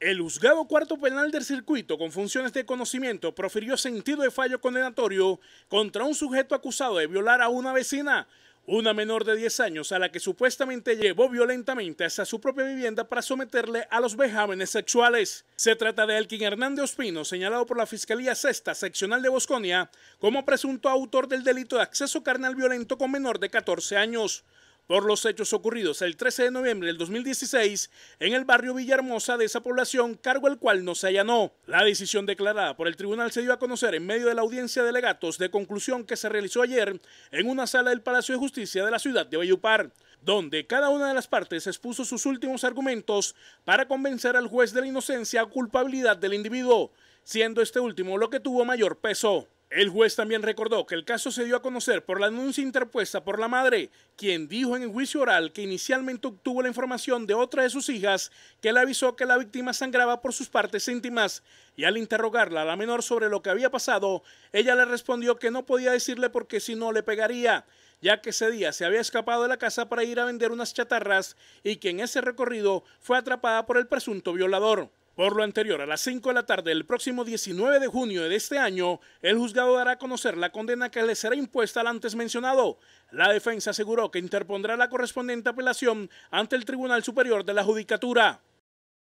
El juzgado cuarto penal del circuito con funciones de conocimiento profirió sentido de fallo condenatorio contra un sujeto acusado de violar a una vecina, una menor de 10 años a la que supuestamente llevó violentamente hasta su propia vivienda para someterle a los vejámenes sexuales. Se trata de Elkin Hernández Ospino, señalado por la Fiscalía Sexta Seccional de Bosconia como presunto autor del delito de acceso carnal violento con menor de 14 años por los hechos ocurridos el 13 de noviembre del 2016 en el barrio Villahermosa de esa población, cargo el cual no se allanó. La decisión declarada por el tribunal se dio a conocer en medio de la audiencia de legatos de conclusión que se realizó ayer en una sala del Palacio de Justicia de la ciudad de Bayupar, donde cada una de las partes expuso sus últimos argumentos para convencer al juez de la inocencia o culpabilidad del individuo, siendo este último lo que tuvo mayor peso. El juez también recordó que el caso se dio a conocer por la denuncia interpuesta por la madre, quien dijo en el juicio oral que inicialmente obtuvo la información de otra de sus hijas que le avisó que la víctima sangraba por sus partes íntimas y al interrogarla a la menor sobre lo que había pasado, ella le respondió que no podía decirle porque si no le pegaría, ya que ese día se había escapado de la casa para ir a vender unas chatarras y que en ese recorrido fue atrapada por el presunto violador. Por lo anterior, a las 5 de la tarde del próximo 19 de junio de este año, el juzgado dará a conocer la condena que le será impuesta al antes mencionado. La defensa aseguró que interpondrá la correspondiente apelación ante el Tribunal Superior de la Judicatura.